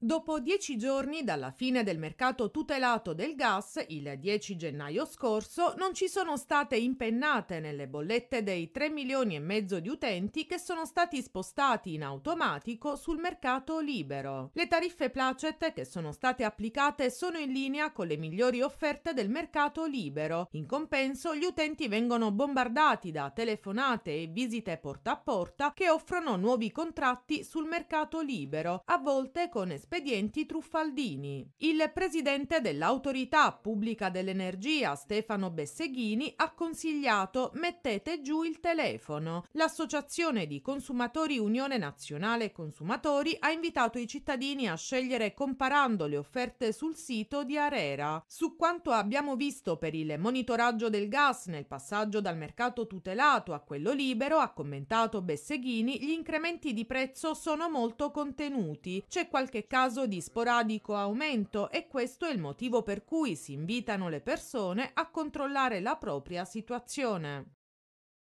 Dopo dieci giorni dalla fine del mercato tutelato del gas, il 10 gennaio scorso, non ci sono state impennate nelle bollette dei 3 milioni e mezzo di utenti che sono stati spostati in automatico sul mercato libero. Le tariffe placet che sono state applicate sono in linea con le migliori offerte del mercato libero. In compenso, gli utenti vengono bombardati da telefonate e visite porta a porta che offrono nuovi contratti sul mercato libero, a volte con esperienze espedienti truffaldini. Il presidente dell'autorità pubblica dell'energia, Stefano Besseghini, ha consigliato mettete giù il telefono. L'associazione di consumatori Unione Nazionale Consumatori ha invitato i cittadini a scegliere comparando le offerte sul sito di Arera. Su quanto abbiamo visto per il monitoraggio del gas nel passaggio dal mercato tutelato a quello libero, ha commentato Besseghini, gli incrementi di prezzo sono molto contenuti. C'è qualche caso caso di sporadico aumento e questo è il motivo per cui si invitano le persone a controllare la propria situazione.